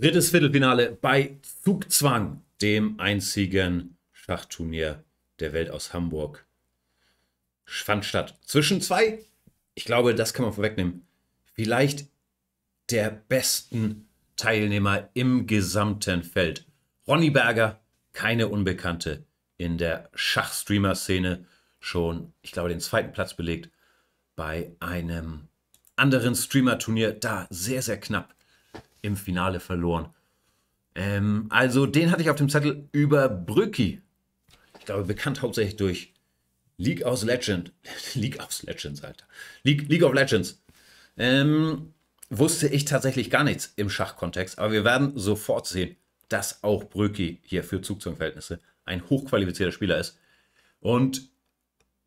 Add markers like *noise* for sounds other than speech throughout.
Drittes Viertelfinale bei Zugzwang, dem einzigen Schachturnier der Welt aus Hamburg. Fand statt zwischen zwei, ich glaube, das kann man vorwegnehmen, vielleicht der besten Teilnehmer im gesamten Feld. Ronny Berger, keine Unbekannte in der Schachstreamer-Szene, schon, ich glaube, den zweiten Platz belegt bei einem anderen Streamer-Turnier, da sehr, sehr knapp im Finale verloren. Ähm, also den hatte ich auf dem Zettel über Brücki. Ich glaube, bekannt hauptsächlich durch League of Legends. *laughs* League of Legends, Alter. League, League of Legends. Ähm, wusste ich tatsächlich gar nichts im Schachkontext, aber wir werden sofort sehen, dass auch Brücki hier für Zugzwangverhältnisse ein hochqualifizierter Spieler ist. Und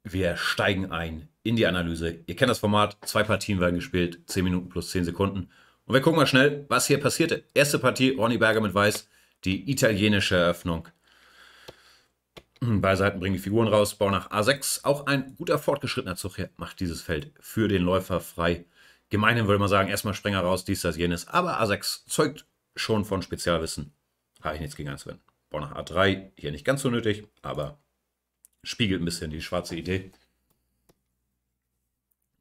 wir steigen ein in die Analyse. Ihr kennt das Format, zwei Partien werden gespielt, 10 Minuten plus 10 Sekunden. Und wir gucken mal schnell, was hier passierte. Erste Partie, Ronny Berger mit Weiß, die italienische Eröffnung. Hm, beide Seiten bringen die Figuren raus, Bau nach A6. Auch ein guter fortgeschrittener Zug hier macht dieses Feld für den Läufer frei. Gemeinhin würde man sagen, erstmal Springer raus, dies, das, jenes. Aber A6 zeugt schon von Spezialwissen. Habe ich nichts gegen eins, wenn. Bau nach A3, hier nicht ganz so nötig, aber spiegelt ein bisschen die schwarze Idee.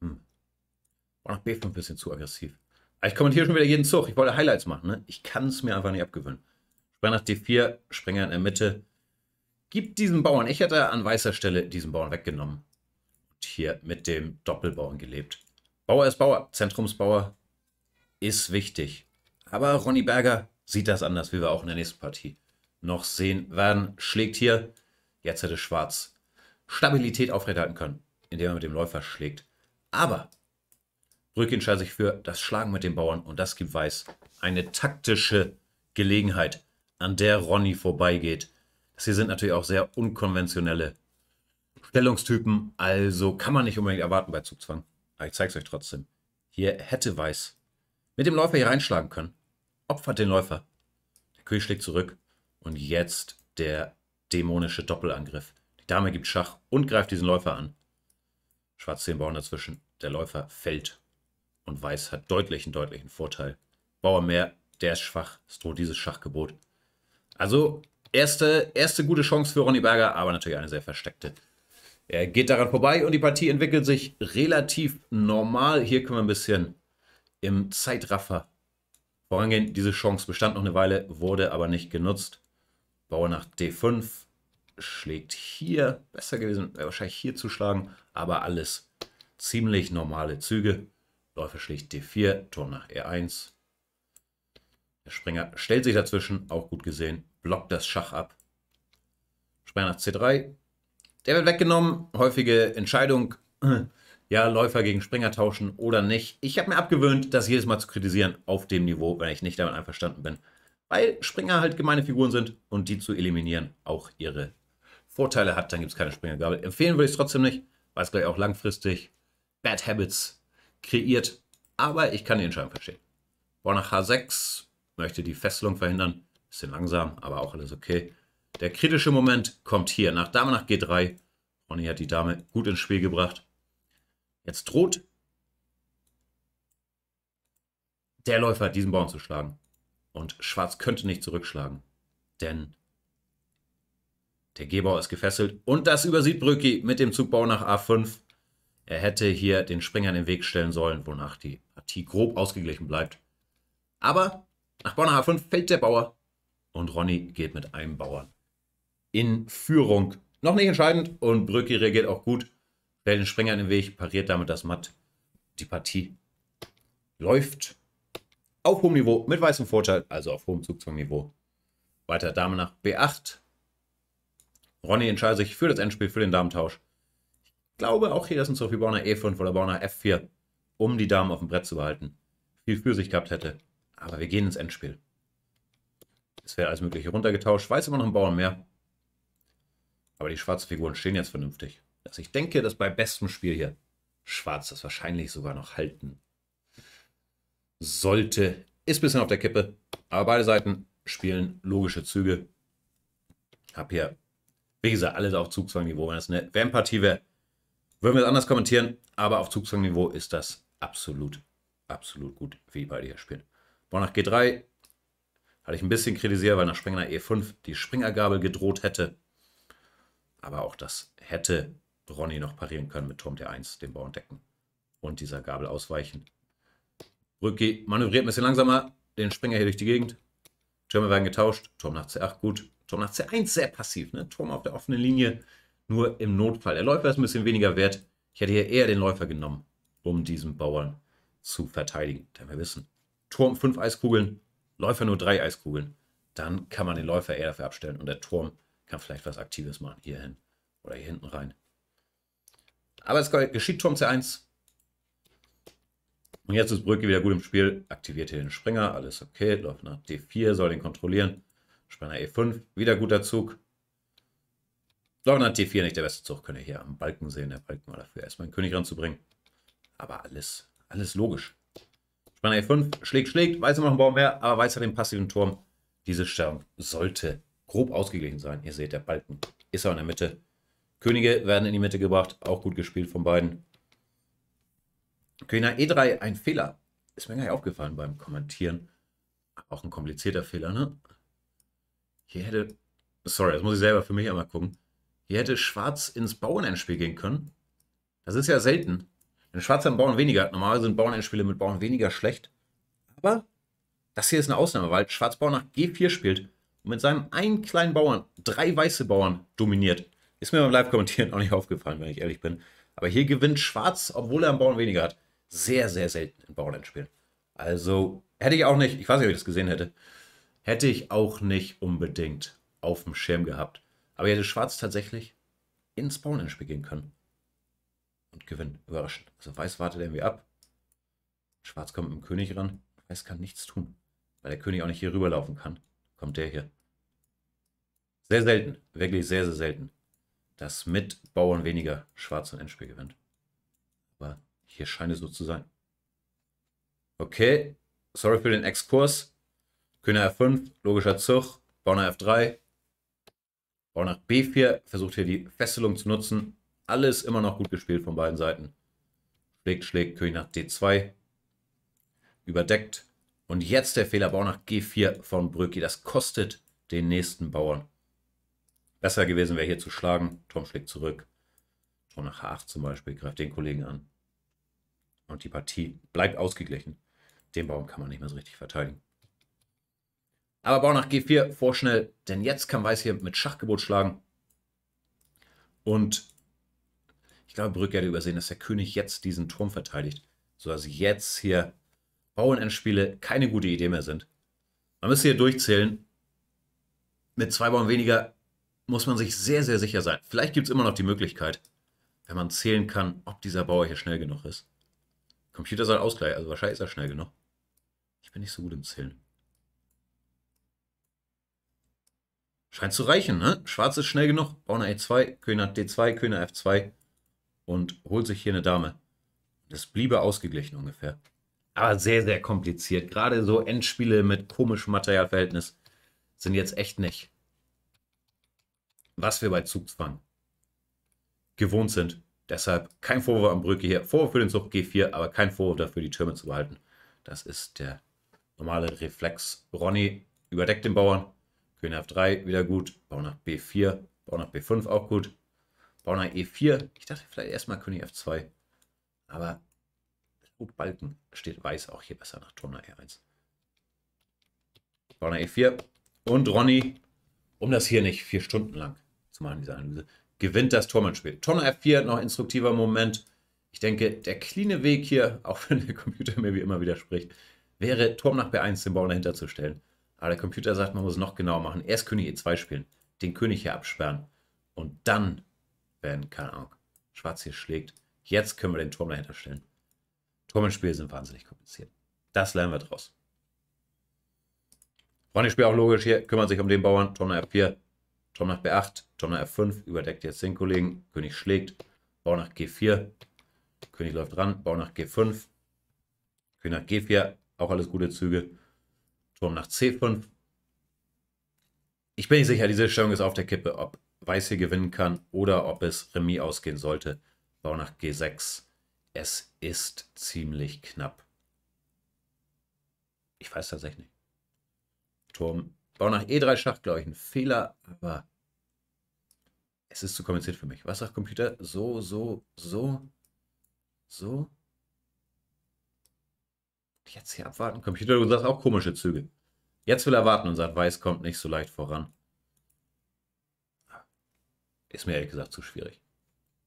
Hm. Bau nach B5 ein bisschen zu aggressiv. Ich kommentiere schon wieder jeden Zug. Ich wollte Highlights machen. Ne? Ich kann es mir einfach nicht abgewöhnen. Springer nach D4, Springer in der Mitte. Gibt diesen Bauern. Ich hätte an weißer Stelle diesen Bauern weggenommen. Und hier mit dem Doppelbauern gelebt. Bauer ist Bauer. Zentrumsbauer ist wichtig. Aber Ronny Berger sieht das anders, wie wir auch in der nächsten Partie noch sehen werden. Schlägt hier. Jetzt hätte Schwarz Stabilität aufrechterhalten können, indem er mit dem Läufer schlägt. Aber Brücke entscheidet sich für das Schlagen mit den Bauern und das gibt Weiß eine taktische Gelegenheit, an der Ronny vorbeigeht. Das hier sind natürlich auch sehr unkonventionelle Stellungstypen, also kann man nicht unbedingt erwarten bei Zugzwang. Aber ich zeige es euch trotzdem. Hier hätte Weiß mit dem Läufer hier reinschlagen können. Opfert den Läufer. Der König schlägt zurück und jetzt der dämonische Doppelangriff. Die Dame gibt Schach und greift diesen Läufer an. Schwarz 10 Bauern dazwischen. Der Läufer fällt und Weiß hat deutlichen, deutlichen Vorteil. Bauer mehr, der ist schwach. Es droht dieses Schachgebot. Also, erste, erste gute Chance für Ronny Berger, aber natürlich eine sehr versteckte. Er geht daran vorbei und die Partie entwickelt sich relativ normal. Hier können wir ein bisschen im Zeitraffer vorangehen. Diese Chance bestand noch eine Weile, wurde aber nicht genutzt. Bauer nach D5 schlägt hier. Besser gewesen, wahrscheinlich hier zu schlagen, aber alles ziemlich normale Züge. Läufer schlägt D4, Turm nach E1. Der Springer stellt sich dazwischen, auch gut gesehen, blockt das Schach ab. Springer nach C3. Der wird weggenommen. Häufige Entscheidung, *clears throat* ja, Läufer gegen Springer tauschen oder nicht. Ich habe mir abgewöhnt, das jedes Mal zu kritisieren auf dem Niveau, wenn ich nicht damit einverstanden bin. Weil Springer halt gemeine Figuren sind und die zu eliminieren auch ihre Vorteile hat, dann gibt es keine Springergabel. Empfehlen würde ich es trotzdem nicht, weil es gleich auch langfristig Bad Habits kreiert. Aber ich kann die Entscheidung verstehen. Bau nach H6 möchte die Fesselung verhindern. Bisschen langsam, aber auch alles okay. Der kritische Moment kommt hier. Nach Dame nach G3. Ronny hat die Dame gut ins Spiel gebracht. Jetzt droht der Läufer diesen Bauern zu schlagen. Und Schwarz könnte nicht zurückschlagen. Denn der Gebauer ist gefesselt. Und das übersieht Brücki mit dem Zugbau nach A5. Er hätte hier den Springern den Weg stellen sollen, wonach die Partie grob ausgeglichen bleibt. Aber nach Bonner H5 fällt der Bauer und Ronny geht mit einem Bauern in Führung. Noch nicht entscheidend und Brücki reagiert auch gut, stellt den Springer in den Weg, pariert damit das Matt. Die Partie läuft auf hohem Niveau mit weißem Vorteil, also auf hohem Zugzwangniveau. Weiter Dame nach B8. Ronny entscheidet sich für das Endspiel, für den Damentausch glaube auch hier, dass ein Sophie Bonner E5 oder Bonner F4, um die Damen auf dem Brett zu behalten, viel für sich gehabt hätte. Aber wir gehen ins Endspiel. Es wäre alles Mögliche runtergetauscht. Weiß immer noch ein Bauern mehr. Aber die schwarzen Figuren stehen jetzt vernünftig. Also ich denke, dass bei bestem Spiel hier Schwarz das wahrscheinlich sogar noch halten sollte. Ist ein bisschen auf der Kippe. Aber beide Seiten spielen logische Züge. Hab hier, wie gesagt, alles auf Zugzwangniveau. Wenn es eine wm wäre, würden wir es anders kommentieren, aber auf Zugzwangniveau ist das absolut, absolut gut, wie beide hier spielen. Boah, nach G3 hatte ich ein bisschen kritisiert, weil nach Springer E5 die Springergabel gedroht hätte. Aber auch das hätte Ronny noch parieren können mit Turm d 1 den Bauern decken und dieser Gabel ausweichen. Rücki manövriert ein bisschen langsamer, den Springer hier durch die Gegend. Türme werden getauscht, Turm nach C8 gut, Turm nach C1 sehr passiv, ne? Turm auf der offenen Linie nur im Notfall. Der Läufer ist ein bisschen weniger wert. Ich hätte hier eher den Läufer genommen, um diesen Bauern zu verteidigen. Denn wir wissen, Turm 5 Eiskugeln, Läufer nur 3 Eiskugeln. Dann kann man den Läufer eher dafür abstellen und der Turm kann vielleicht was Aktives machen. Hier hin oder hier hinten rein. Aber es geschieht Turm C1. Und jetzt ist Brücke wieder gut im Spiel. Aktiviert hier den Springer. Alles okay. Läuft nach D4, soll den kontrollieren. Springer E5. Wieder guter Zug. Lochner T4 nicht der beste Zug, könnt ihr hier am Balken sehen. Der Balken war dafür, erstmal einen König ranzubringen. Aber alles, alles logisch. Spanner E5, schlägt, schlägt, Weiß noch einen Baum mehr, aber Weiß hat den passiven Turm. Diese Stellung sollte grob ausgeglichen sein. Ihr seht, der Balken ist auch in der Mitte. Könige werden in die Mitte gebracht, auch gut gespielt von beiden. König E3, ein Fehler. Ist mir gar nicht aufgefallen beim Kommentieren. Auch ein komplizierter Fehler, ne? Hier hätte... Sorry, das muss ich selber für mich einmal gucken. Hier hätte Schwarz ins Bauernendspiel gehen können. Das ist ja selten. Wenn Schwarz hat Bauern weniger. hat, normal sind Bauernendspiele mit Bauern weniger schlecht. Aber das hier ist eine Ausnahme, weil Schwarz Bauern nach G4 spielt und mit seinem einen kleinen Bauern drei weiße Bauern dominiert. Ist mir beim Live-Kommentieren auch nicht aufgefallen, wenn ich ehrlich bin. Aber hier gewinnt Schwarz, obwohl er einen Bauern weniger hat. Sehr, sehr selten in Bauernendspielen. Also hätte ich auch nicht, ich weiß nicht, ob ich das gesehen hätte, hätte ich auch nicht unbedingt auf dem Schirm gehabt. Aber er hätte Schwarz tatsächlich ins Spawn-Endspiel gehen können. Und gewinnen. Überraschend. Also Weiß wartet irgendwie ab. Schwarz kommt mit dem König ran. Weiß kann nichts tun. Weil der König auch nicht hier rüberlaufen kann. Kommt der hier. Sehr selten. Wirklich sehr, sehr selten. Dass mit Bauern weniger Schwarz ein Endspiel gewinnt. Aber hier scheint es so zu sein. Okay. Sorry für den Exkurs. König F5, logischer Zug. Bonner F3, Bau nach B4 versucht hier die Fesselung zu nutzen. Alles immer noch gut gespielt von beiden Seiten. Schlägt, schlägt, König nach D2. Überdeckt. Und jetzt der Fehler Bau nach G4 von Bröki. Das kostet den nächsten Bauern. Besser gewesen wäre hier zu schlagen. Tom schlägt zurück. Tom nach H8 zum Beispiel greift den Kollegen an. Und die Partie bleibt ausgeglichen. Den Bauern kann man nicht mehr so richtig verteidigen. Aber Bauer nach G4 vorschnell, denn jetzt kann Weiß hier mit Schachgebot schlagen. Und ich glaube, Brücke hätte übersehen, dass der König jetzt diesen Turm verteidigt. So dass jetzt hier Bauernendspiele keine gute Idee mehr sind. Man müsste hier durchzählen. Mit zwei Bauern weniger muss man sich sehr, sehr sicher sein. Vielleicht gibt es immer noch die Möglichkeit, wenn man zählen kann, ob dieser Bauer hier schnell genug ist. Computer soll ausgleichen, also wahrscheinlich ist er schnell genug. Ich bin nicht so gut im Zählen. Scheint zu reichen, ne? Schwarz ist schnell genug. Bauer E2, König D2, König F2 und holt sich hier eine Dame. Das bliebe ausgeglichen ungefähr. Aber sehr, sehr kompliziert. Gerade so Endspiele mit komischem Materialverhältnis sind jetzt echt nicht, was wir bei Zugzwang gewohnt sind. Deshalb kein Vorwurf an Brücke hier. Vorwurf für den Zug G4, aber kein Vorwurf dafür, die Türme zu behalten. Das ist der normale Reflex. Ronny überdeckt den Bauern. König F3 wieder gut. Bau nach B4. Bau nach B5 auch gut. Bau nach E4. Ich dachte vielleicht erstmal König F2. Aber gut, Balken steht weiß auch hier besser nach Turm nach E1. Bau nach E4. Und Ronny, um das hier nicht vier Stunden lang zu machen, diese Analyse, gewinnt das Turmannspiel. Turm nach F4, noch instruktiver Moment. Ich denke, der cleane Weg hier, auch *laughs* wenn der Computer mir wie immer widerspricht, wäre Turm nach B1 den Bauern dahinter zu stellen. Aber der Computer sagt, man muss es noch genauer machen. Erst König E2 spielen, den König hier absperren und dann wenn, keine Ahnung, Schwarz hier schlägt. Jetzt können wir den Turm dahinter stellen. Turmenspiele sind wahnsinnig kompliziert. Das lernen wir draus. Ronny-Spiel auch logisch hier, kümmert sich um den Bauern. Turm nach F4, Turm nach B8, Turm nach F5, überdeckt jetzt den Kollegen. König schlägt, Bau nach G4, König läuft ran, Bau nach G5, König nach G4, auch alles gute Züge. Turm nach C5. Ich bin nicht sicher, diese Stellung ist auf der Kippe, ob Weiß hier gewinnen kann oder ob es Remis ausgehen sollte. Bau nach G6. Es ist ziemlich knapp. Ich weiß tatsächlich nicht. Turm. Bau nach E3 Schach, glaube ich, ein Fehler, aber es ist zu kompliziert für mich. Was sagt Computer? So, so, so, so. Jetzt hier abwarten. Computer sagt auch komische Züge. Jetzt will er warten und sagt, Weiß kommt nicht so leicht voran. Ist mir ehrlich gesagt zu schwierig.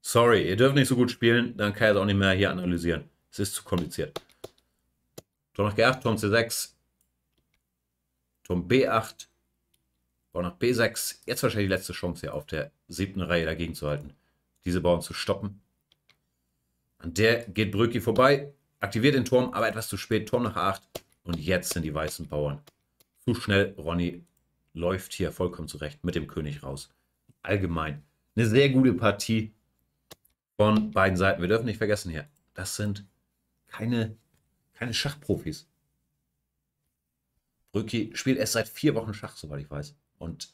Sorry, ihr dürft nicht so gut spielen, dann kann ich es auch nicht mehr hier analysieren. Es ist zu kompliziert. Turm nach G8, Turm C6. Turm B8. Bauer nach B6. Jetzt wahrscheinlich die letzte Chance hier auf der siebten Reihe dagegen zu halten. Diese Bauern zu stoppen. An der geht Brücki vorbei. Aktiviert den Turm, aber etwas zu spät. Turm nach 8. Und jetzt sind die weißen Bauern. Zu schnell, Ronny läuft hier vollkommen zurecht mit dem König raus. Allgemein eine sehr gute Partie von beiden Seiten. Wir dürfen nicht vergessen hier, das sind keine, keine Schachprofis. Brücki spielt erst seit vier Wochen Schach, soweit ich weiß. Und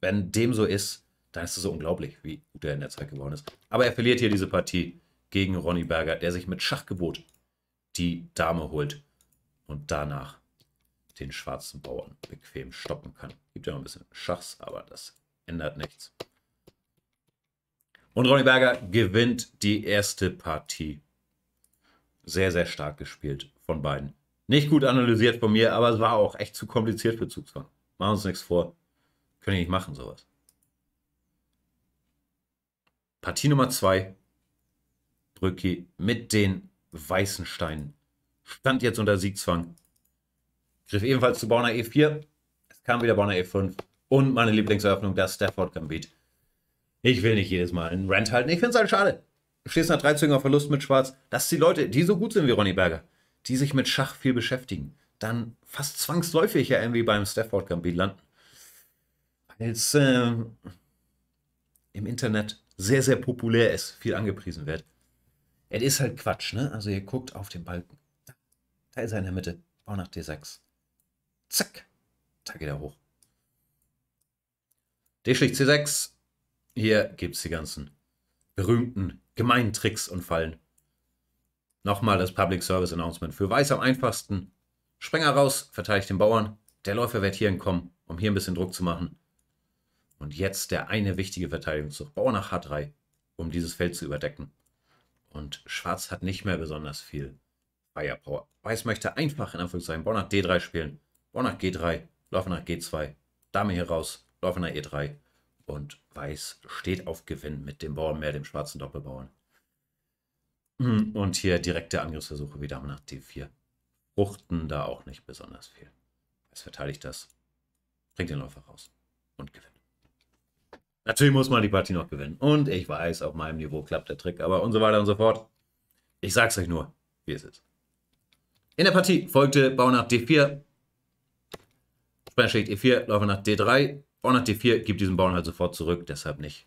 wenn dem so ist, dann ist es so unglaublich, wie gut er in der Zeit geworden ist. Aber er verliert hier diese Partie gegen Ronny Berger, der sich mit Schachgebot die Dame holt und danach den schwarzen Bauern bequem stoppen kann. Gibt ja noch ein bisschen Schachs, aber das ändert nichts. Und Ronny Berger gewinnt die erste Partie. Sehr, sehr stark gespielt von beiden. Nicht gut analysiert von mir, aber es war auch echt zu kompliziert für Zugzwang. Machen wir uns nichts vor. Können ich nicht machen, sowas. Partie Nummer 2. Brücki mit den Weißenstein. Stand jetzt unter Siegzwang. Griff ebenfalls zu Bauer E4. Es kam wieder Bauer E5. Und meine Lieblingseröffnung, das Stafford Gambit. Ich will nicht jedes Mal einen Rant halten. Ich finde es halt schade. Du stehst nach drei Zügen auf Verlust mit Schwarz. Dass die Leute, die so gut sind wie Ronny Berger, die sich mit Schach viel beschäftigen, dann fast zwangsläufig ja irgendwie beim Stafford Gambit landen. Weil es äh, im Internet sehr, sehr populär ist, viel angepriesen wird. Es ist halt Quatsch, ne? Also ihr guckt auf den Balken. Da ist er in der Mitte. Bau nach D6. Zack. Da geht er hoch. D schlägt C6. Hier gibt es die ganzen berühmten gemeinen Tricks und Fallen. Nochmal das Public Service Announcement. Für Weiß am einfachsten. Sprenger raus, verteidigt den Bauern. Der Läufer wird hier entkommen, um hier ein bisschen Druck zu machen. Und jetzt der eine wichtige Verteidigungszug. Bauer nach H3, um dieses Feld zu überdecken. Und Schwarz hat nicht mehr besonders viel Firepower. Weiß möchte einfach in Anführungszeichen Bauer nach D3 spielen. Bauer nach G3, Läufer nach G2, Dame hier raus, Läufer nach e E3. Und Weiß steht auf Gewinn mit dem Bauern mehr, dem schwarzen Doppelbauern. Hm, und hier direkte Angriffsversuche wie Dame nach D4. Fruchten da auch nicht besonders viel. Weiß verteidigt das, bringt den Läufer raus und gewinnt. Natürlich muss man die Partie noch gewinnen. Und ich weiß, auf meinem Niveau klappt der Trick, aber und so weiter und so fort. Ich sag's euch nur, wie es ist. In der Partie folgte Bau nach D4, schlägt E4, Läufer nach D3. Bau nach D4 gibt diesen Bauern halt sofort zurück, deshalb nicht.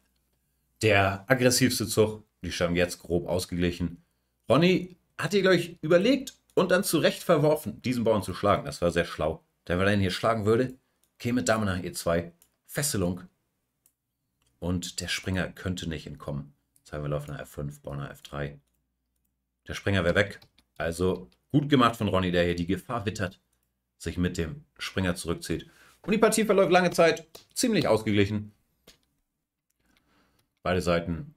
Der aggressivste Zug, die Stamm jetzt grob ausgeglichen. Ronny hat ihr, glaube ich, überlegt und dann zurecht verworfen, diesen Bauern zu schlagen. Das war sehr schlau. Denn wenn er ihn hier schlagen würde, käme Dame nach E2. Fesselung und der Springer könnte nicht entkommen. Jetzt haben wir Lauf nach F5, nach F3. Der Springer wäre weg. Also gut gemacht von Ronny, der hier die Gefahr wittert, sich mit dem Springer zurückzieht. Und die Partie verläuft lange Zeit ziemlich ausgeglichen. Beide Seiten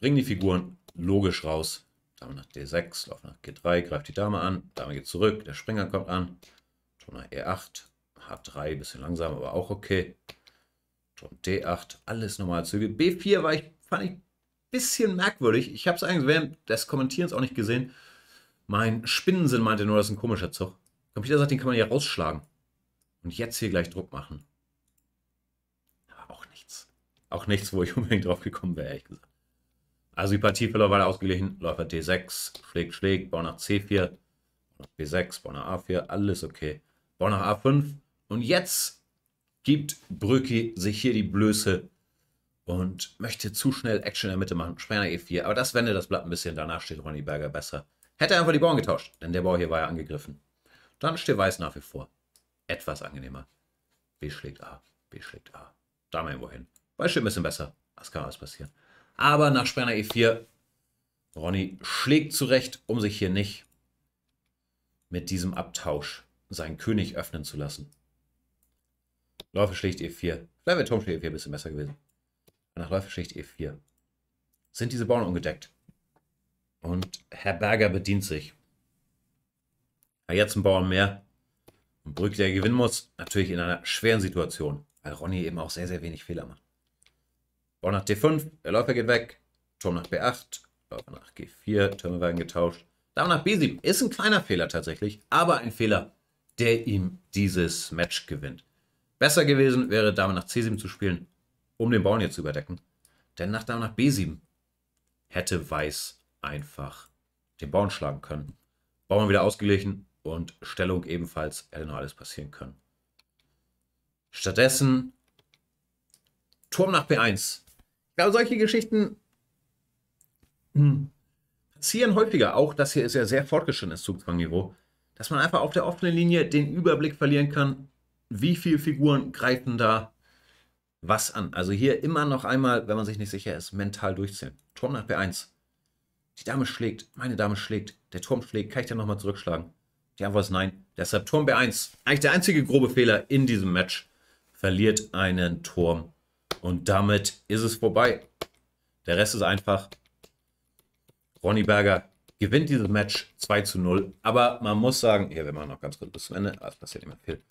bringen die Figuren logisch raus. Dame nach D6, Lauf nach G3, greift die Dame an, Dame geht zurück, der Springer kommt an. nach E8, H3, bisschen langsam, aber auch okay. D8, alles normale Züge. B4 war ich, fand ich ein bisschen merkwürdig. Ich habe es eigentlich während des Kommentierens auch nicht gesehen. Mein Spinnensinn meinte nur, das ist ein komischer Zug. Der Computer sagt, den kann man hier rausschlagen. Und jetzt hier gleich Druck machen. Aber auch nichts. Auch nichts, wo ich *laughs* unbedingt drauf gekommen wäre, ehrlich gesagt. Also die Partie verlor weiter ausgeglichen. Läufer D6, schlägt, schlägt, Bau nach C4, B6, Bau nach A4, alles okay. Bau nach A5. Und jetzt gibt Brücke sich hier die Blöße und möchte zu schnell Action in der Mitte machen. Sprenger E4. Aber das wendet das Blatt ein bisschen. Danach steht Ronny Berger besser. Hätte einfach die Bauern getauscht, denn der Bauer hier war ja angegriffen. Dann steht Weiß nach wie vor. Etwas angenehmer. B schlägt A. B schlägt A. Da mal irgendwo hin. Weiß steht ein bisschen besser. Das kann alles passieren. Aber nach Sprenger E4. Ronny schlägt zurecht, um sich hier nicht mit diesem Abtausch seinen König öffnen zu lassen. Läuferschicht E4. Vielleicht wäre Turmschicht E4 ein bisschen besser gewesen. Nach Läuferschicht E4 sind diese Bauern ungedeckt. Und Herr Berger bedient sich. Ja, jetzt ein Bauern mehr. Und Brück, der gewinnen muss, natürlich in einer schweren Situation, weil Ronny eben auch sehr, sehr wenig Fehler macht. Bauer nach D5, der Läufer geht weg. Turm nach B8, Läufer nach G4, Türme werden getauscht. Dame nach B7 ist ein kleiner Fehler tatsächlich, aber ein Fehler, der ihm dieses Match gewinnt. Besser gewesen wäre, Dame nach C7 zu spielen, um den Bauern hier zu überdecken. Denn nach Dame nach B7 hätte Weiß einfach den Bauern schlagen können. Bauern wieder ausgeglichen und Stellung ebenfalls hätte noch alles passieren können. Stattdessen Turm nach B1. Ich glaube, solche Geschichten hm, passieren häufiger. Auch das hier ist ja sehr fortgeschrittenes Zugzwangniveau, dass man einfach auf der offenen Linie den Überblick verlieren kann wie viele Figuren greifen da was an. Also hier immer noch einmal, wenn man sich nicht sicher ist, mental durchzählen. Turm nach B1. Die Dame schlägt, meine Dame schlägt, der Turm schlägt, kann ich den nochmal zurückschlagen? Die Antwort ist nein. Deshalb Turm B1. Eigentlich der einzige grobe Fehler in diesem Match. Verliert einen Turm. Und damit ist es vorbei. Der Rest ist einfach. Ronny Berger gewinnt dieses Match 2 zu 0. Aber man muss sagen, hier, wir machen noch ganz kurz bis zum Ende. Das ah, passiert immer viel.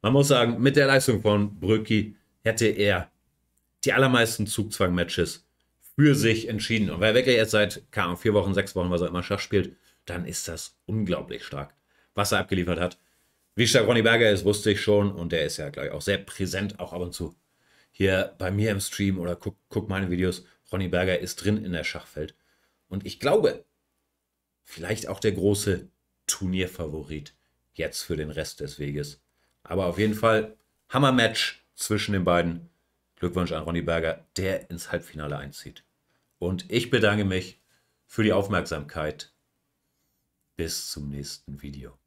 Man muss sagen, mit der Leistung von Brücki hätte er die allermeisten Zugzwang-Matches für sich entschieden. Und weil wirklich jetzt seit keine vier Wochen, sechs Wochen, was er immer Schach spielt, dann ist das unglaublich stark, was er abgeliefert hat. Wie stark Ronny Berger ist, wusste ich schon. Und der ist ja, glaube ich, auch sehr präsent, auch ab und zu hier bei mir im Stream oder guck, guck meine Videos. Ronny Berger ist drin in der Schachfeld. Und ich glaube, vielleicht auch der große Turnierfavorit jetzt für den Rest des Weges. Aber auf jeden Fall Hammermatch zwischen den beiden. Glückwunsch an Ronny Berger, der ins Halbfinale einzieht. Und ich bedanke mich für die Aufmerksamkeit. Bis zum nächsten Video.